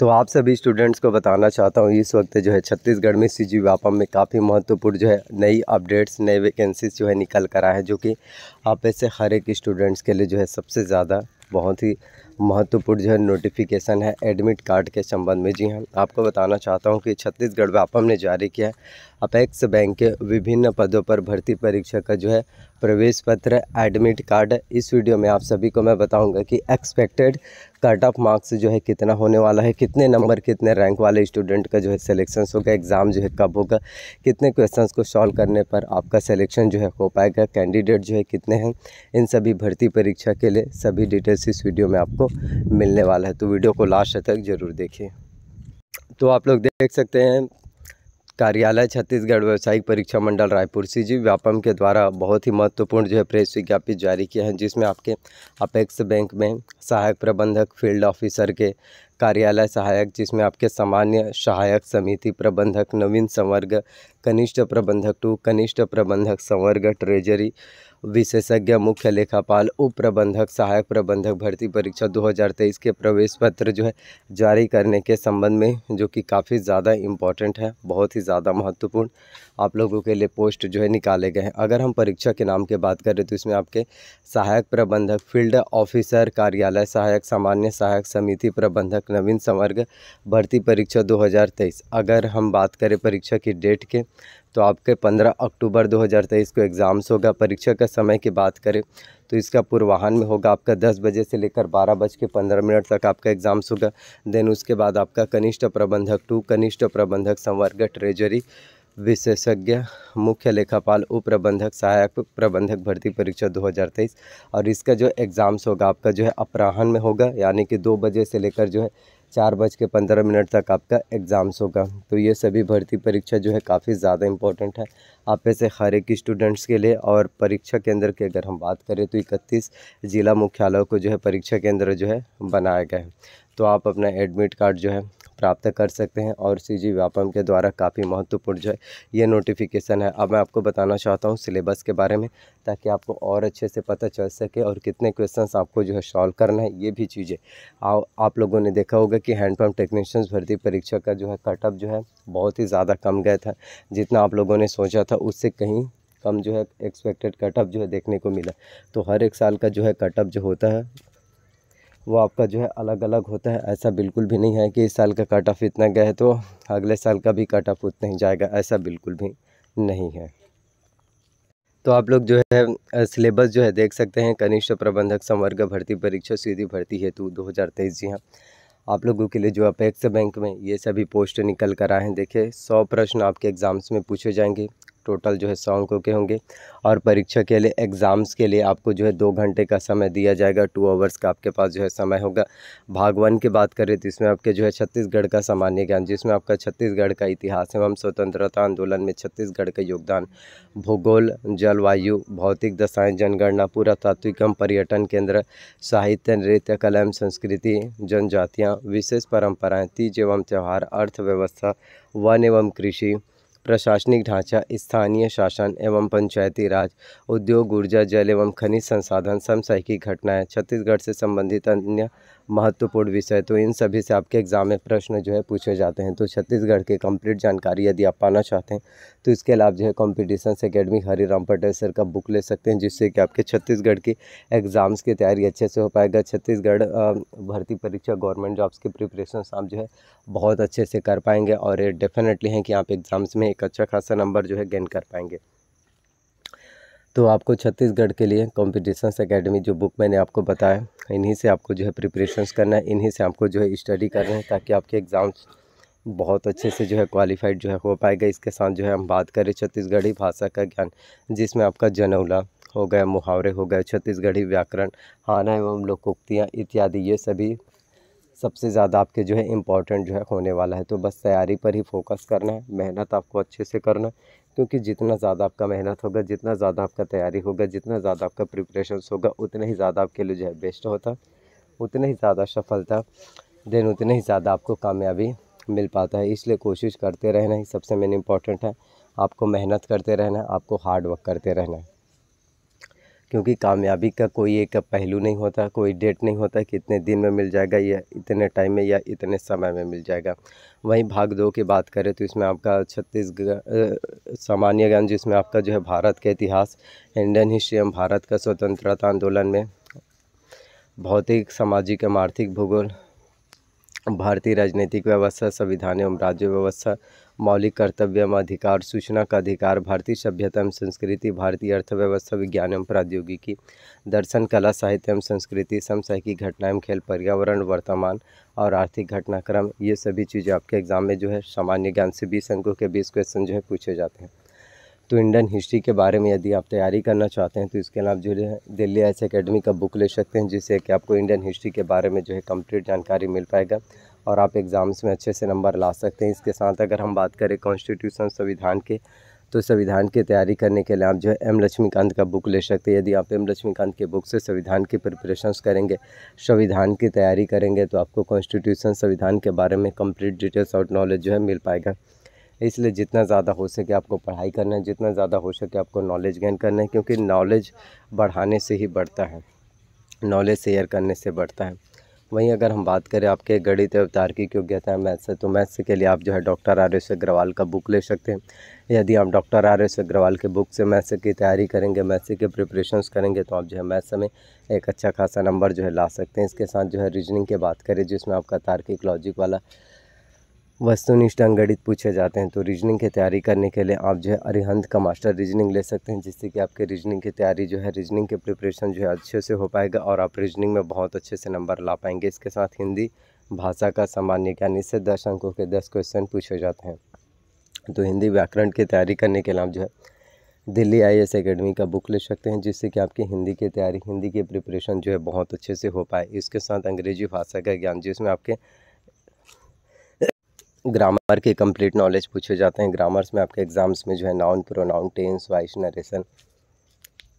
तो आप सभी स्टूडेंट्स को बताना चाहता हूँ इस वक्त जो है छत्तीसगढ़ में सी जी में काफ़ी महत्वपूर्ण जो है नई अपडेट्स नए वैकेंसीज जो है निकल कर आए हैं जो कि आप ऐसे हर एक स्टूडेंट्स के लिए जो है सबसे ज़्यादा बहुत ही महत्वपूर्ण जो है नोटिफिकेशन है एडमिट कार्ड के संबंध में जी हाँ आपको बताना चाहता हूँ कि छत्तीसगढ़ व्यापम ने जारी किया है अपेक्स बैंक के विभिन्न पदों पर भर्ती परीक्षा का जो है प्रवेश पत्र एडमिट कार्ड इस वीडियो में आप सभी को मैं बताऊंगा कि एक्सपेक्टेड कट ऑफ मार्क्स जो है कितना होने वाला है कितने नंबर कितने रैंक वाले स्टूडेंट का जो है सिलेक्शन होगा एग्ज़ाम जो है कब होगा कितने क्वेश्चन को सॉल्व करने पर आपका सिलेक्शन जो है हो पाएगा कैंडिडेट जो है कितने हैं इन सभी भर्ती परीक्षा के लिए सभी डिटेल्स डिटेल्स इस वीडियो में आपको मिलने वाला है तो वीडियो को लास्ट तक ज़रूर देखिए तो आप लोग देख सकते हैं कार्यालय छत्तीसगढ़ व्यावसायिक परीक्षा मंडल रायपुर सी जी व्यापम के द्वारा बहुत ही महत्वपूर्ण जो है प्रेस विज्ञापित जारी किए हैं जिसमें आपके अपेक्स बैंक में सहायक प्रबंधक फील्ड ऑफिसर के कार्यालय सहायक जिसमें आपके सामान्य सहायक समिति प्रबंधक नवीन संवर्ग कनिष्ठ प्रबंधक टू कनिष्ठ प्रबंधक संवर्ग ट्रेजरी विशेषज्ञ मुख्य लेखापाल उप प्रबंधक सहायक प्रबंधक भर्ती परीक्षा 2023 के प्रवेश पत्र जो है जारी करने के संबंध में जो कि काफ़ी ज़्यादा इम्पॉर्टेंट है बहुत ही ज़्यादा महत्वपूर्ण आप लोगों के लिए पोस्ट जो है निकाले गए हैं अगर हम परीक्षा के नाम की बात करें तो इसमें आपके सहायक प्रबंधक फील्ड ऑफिसर कार्यालय सहायक सामान्य सहायक समिति प्रबंधक नवीन संवर्ग भर्ती परीक्षा दो अगर हम बात करें परीक्षा की डेट के तो आपके 15 अक्टूबर 2023 को एग्ज़ाम्स होगा परीक्षा का समय की बात करें तो इसका पूर्वाहन में होगा आपका 10 बजे से लेकर बारह बज के पंद्रह मिनट तक आपका एग्ज़ाम्स होगा देन उसके बाद आपका कनिष्ठ प्रबंधक टू कनिष्ठ प्रबंधक संवर्ग ट्रेजरी विशेषज्ञ मुख्य लेखापाल उप प्रबंधक सहायक प्रबंधक भर्ती परीक्षा 2023 और इसका जो एग्ज़ाम्स होगा आपका जो है अपराहन में होगा यानी कि दो बजे से लेकर जो है चार बज के पंद्रह मिनट तक आपका एग्ज़ाम्स होगा तो ये सभी भर्ती परीक्षा जो है काफ़ी ज़्यादा इम्पोर्टेंट है आप ऐसे हर एक स्टूडेंट्स के लिए और परीक्षा केंद्र की अगर हम बात करें तो इकतीस ज़िला मुख्यालयों को जो है परीक्षा केंद्र जो है बनाया गया है तो आप अपना एडमिट कार्ड जो है प्राप्त कर सकते हैं और सी जी व्यापम के द्वारा काफ़ी महत्वपूर्ण जो है ये नोटिफिकेशन है अब मैं आपको बताना चाहता हूँ सिलेबस के बारे में ताकि आपको और अच्छे से पता चल सके और कितने क्वेश्चन आपको जो है सॉल्व करना है ये भी चीज़ें आप लोगों ने देखा होगा कि हैंडपम्प टेक्नीशियंस भर्ती परीक्षा का जो है कटअप जो है बहुत ही ज़्यादा कम गया था जितना आप लोगों ने सोचा था उससे कहीं कम जो है एक्सपेक्टेड कटअप जो है देखने को मिला तो हर एक साल का जो है कटअप जो होता है वो आपका जो है अलग अलग होता है ऐसा बिल्कुल भी नहीं है कि इस साल का कट ऑफ इतना गया है तो अगले साल का भी कट ऑफ उतना ही जाएगा ऐसा बिल्कुल भी नहीं है तो आप लोग जो है सिलेबस जो है देख सकते हैं कनिष्ठ प्रबंधक संवर्ग भर्ती परीक्षा सीधी भर्ती हेतु दो हज़ार तेईस जी हाँ आप लोगों के लिए जो अपेक्स बैंक में ये सभी पोस्ट निकल कर आए हैं देखिए सौ प्रश्न आपके एग्ज़ाम्स में पूछे जाएंगे टोटल जो है सौ अंकों के होंगे और परीक्षा के लिए एग्ज़ाम्स के लिए आपको जो है दो घंटे का समय दिया जाएगा टू आवर्स का आपके पास जो है समय होगा भाग वन की बात करें तो इसमें आपके जो है छत्तीसगढ़ का सामान्य ज्ञान जिसमें आपका छत्तीसगढ़ का इतिहास एवं स्वतंत्रता आंदोलन में छत्तीसगढ़ का योगदान भूगोल जलवायु भौतिक दशाएँ जनगणना पुरातात्विक एवं पर्यटन केंद्र साहित्य नृत्य कला एवं संस्कृति जनजातियाँ विशेष परम्पराएँ तीज एवं त्यौहार अर्थव्यवस्था वन एवं कृषि प्रशासनिक ढांचा स्थानीय शासन एवं पंचायती राज उद्योग ऊर्जा जल एवं खनिज संसाधन की घटनाएँ छत्तीसगढ़ से संबंधित अन्य महत्वपूर्ण विषय तो इन सभी से आपके एग्ज़ाम में प्रश्न जो है पूछे जाते हैं तो छत्तीसगढ़ के कंप्लीट जानकारी यदि आप पाना चाहते हैं तो इसके अलावा जो है competition academy Hari Ram Patel sir का बुक ले सकते हैं जिससे कि आपके छत्तीसगढ़ की एग्ज़ाम्स की तैयारी अच्छे से हो पाएगा छत्तीसगढ़ भर्ती परीक्षा गवर्नमेंट जॉब्स की प्रिपरेशन आप जो है बहुत अच्छे से कर पाएंगे और ये डेफिनेटली हैं कि आप एग्ज़ाम्स में एक अच्छा खासा नंबर जो है गेन कर पाएंगे तो आपको छत्तीसगढ़ के लिए कॉम्पिटिशन्स एकेडमी जो बुक मैंने आपको बताया इन्हीं से आपको जो है प्रिपरेशंस करना है इन्हीं से आपको जो है स्टडी करना है ताकि आपके एग्ज़ाम्स बहुत अच्छे से जो है क्वालिफाइड जो है हो पाएगा इसके साथ जो है हम बात करें छत्तीसगढ़ी भाषा का ज्ञान जिसमें आपका जनौला हो गया मुहावरे हो गए छत्तीसगढ़ी व्याकरण हाना एवं लोकोक्तियाँ इत्यादि ये सभी सबसे ज़्यादा आपके जो है इम्पोर्टेंट जो है होने वाला है तो बस तैयारी पर ही फोकस करना है मेहनत आपको अच्छे से करना है क्योंकि जितना ज़्यादा आपका मेहनत होगा जितना ज़्यादा आपका तैयारी होगा जितना ज़्यादा आपका प्रिपरेशन होगा उतना ही ज़्यादा आपके लिए जो है बेस्ट होता उतना ही ज़्यादा सफलता देन उतना ही ज़्यादा आपको कामयाबी मिल पाता है इसलिए कोशिश करते रहना ही सबसे मेन इम्पॉर्टेंट है आपको मेहनत करते रहना है आपको हार्ड वर्क करते रहना है क्योंकि कामयाबी का कोई एक पहलू नहीं होता कोई डेट नहीं होता कि इतने दिन में मिल जाएगा या इतने टाइम में या इतने समय में मिल जाएगा वहीं भाग दो की बात करें तो इसमें आपका छत्तीसगढ़ सामान्य ज्ञान जिसमें आपका जो है भारत का इतिहास इंडियन हिस्ट्री एवं भारत का स्वतंत्रता आंदोलन में भौतिक सामाजिक एवं आर्थिक भूगोल भारतीय राजनीतिक व्यवस्था संविधान एवं राज्य व्यवस्था मौलिक कर्तव्य एवं अधिकार सूचना का अधिकार भारतीय सभ्यता एवं संस्कृति भारतीय अर्थव्यवस्था विज्ञान एवं प्रौद्योगिकी दर्शन कला साहित्य एवं संस्कृति समसाहिक घटना एवं खेल पर्यावरण वर्तमान और आर्थिक घटनाक्रम ये सभी चीज़ें आपके एग्जाम में जो है सामान्य ज्ञान से बीस अंकों के बीस क्वेश्चन जो है पूछे जाते हैं तो इंडियन हिस्ट्री के बारे में यदि आप तैयारी करना चाहते हैं तो इसके लिए आप जो है दिल्ली एस एकेडमी का बुक ले सकते हैं जिससे कि आपको इंडियन हिस्ट्री के बारे में जो है कंप्लीट जानकारी मिल पाएगा और आप एग्ज़ाम्स में अच्छे से नंबर ला सकते हैं इसके साथ अगर हम बात करें कॉन्स्टिट्यूशन संविधान के तो संविधान की तैयारी करने के लिए आप जो है एम लक्ष्मीकांत का बुक ले सकते हैं यदि आप एम लक्ष्मीकांत के बुक से संविधान की प्रिपरेशंस करेंगे संविधान की तैयारी करेंगे तो आपको कॉन्स्टिट्यूशन संविधान के बारे में कंप्लीट डिटेल्स और नॉलेज जो है मिल पाएगा इसलिए जितना ज़्यादा हो सके आपको पढ़ाई करना है जितना ज़्यादा हो सके आपको नॉलेज गेन करना है क्योंकि नॉलेज बढ़ाने से ही बढ़ता है नॉलेज शेयर करने से बढ़ता है वहीं अगर हम बात करें आपके गणित अवतार की क्यों कहता है मैथ्स से तो मैथ्स के लिए आप जो है डॉक्टर आर एस अग्रवाल का बुक ले सकते हैं यदि आप डॉक्टर आर एस अग्रवाल के बुक से मैथ्स की तैयारी करेंगे मैथ्स के प्रिपरेशंस करेंगे तो आप जो है मैथ्स में एक अच्छा खासा नंबर जो है ला सकते हैं इसके साथ जो है रीजनिंग की बात करें जिसमें आपका तार्किक लॉजिक वाला वस्तुनिष्ठ अंगणित पूछे जाते हैं तो रीजनिंग की तैयारी करने के लिए आप जो है अरिहंत का मास्टर रीजनिंग ले सकते हैं जिससे कि आपके रीजनिंग की तैयारी जो है रीजनिंग के प्रिपरेशन जो है अच्छे से हो पाएगा और आप रीजनिंग में बहुत अच्छे से नंबर ला पाएंगे इसके साथ हिंदी भाषा का सामान्य ज्ञान इससे दस अंकों के दस क्वेश्चन पूछे जाते हैं तो हिंदी व्याकरण की तैयारी करने के लिए आप जो है दिल्ली आई एस अकेडमी का बुक ले सकते हैं जिससे कि आपकी हिंदी की तैयारी हिंदी की प्रिपरेशन जो है बहुत अच्छे से हो पाए इसके साथ अंग्रेजी भाषा का ज्ञान जिसमें आपके ग्रामर के कंप्लीट नॉलेज पूछे जाते हैं ग्रामर्स में आपके एग्ज़ाम्स में जो है noun pronoun tense voice narration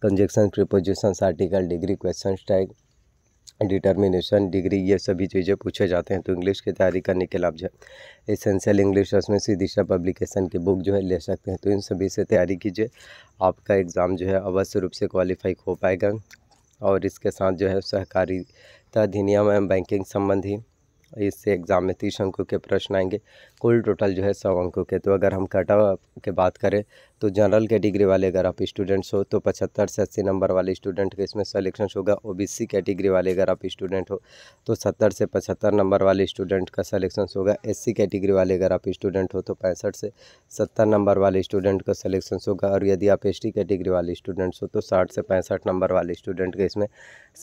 conjunction prepositions article degree question tag determination degree ये सभी चीज़ें पूछे जाते हैं तो इंग्लिश की तैयारी करने के लाभ जो है एसेंशियल इंग्लिश उसमें दिशा पब्लिकेशन की बुक जो है ले सकते हैं तो इन सभी से तैयारी कीजिए आपका एग्ज़ाम जो है अवश्य रूप से क्वालिफाई हो पाएगा और इसके साथ जो है सहकारिता अधिनियम एवं बैंकिंग संबंधी इससे एग्ज़ाम में तीस अंकों के प्रश्न आएंगे कुल टोटल जो है सौ अंकों के तो अगर हम कटा के बात करें तो जनरल कैटेगरी वाले अगर आप स्टूडेंट्स हो तो पचहत्तर से अस्सी नंबर वाले स्टूडेंट का इसमें सलेक्शन होगा ओबीसी कैटेगरी वाले अगर आप स्टूडेंट हो तो सत्तर से पचहत्तर नंबर वाले स्टूडेंट का सलेक्शन होगा एससी कैटेगरी वाले अगर आप स्टूडेंट हो तो पैंसठ से सत्तर नंबर वाले स्टूडेंट का सलेक्शन होगा और यदि आप एस कैटेगरी वाले स्टूडेंट्स हो तो साठ से पैंसठ नंबर वाले स्टूडेंट का इसमें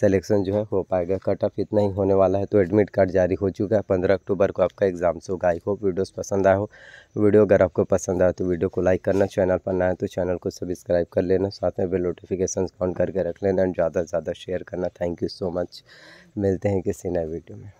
सलेक्शन जो है हो पाएगा कट ऑफ इतना ही होने वाला है तो एडमिट कार्ड जारी हो चुका है पंद्रह अक्टूबर को आपका एग्जाम्स होगा आई होप वीडियोज़ पसंद आए हो वीडियो अगर आपको पसंद आए तो वीडियो को लाइक करना चैनल पर ना है तो चैनल को सब्सक्राइब कर लेना साथ में बेल नोटिफिकेशन ऑन करके रख लेना एंड ज़्यादा से ज़्यादा शेयर करना थैंक यू सो मच मिलते हैं किसी नए वीडियो में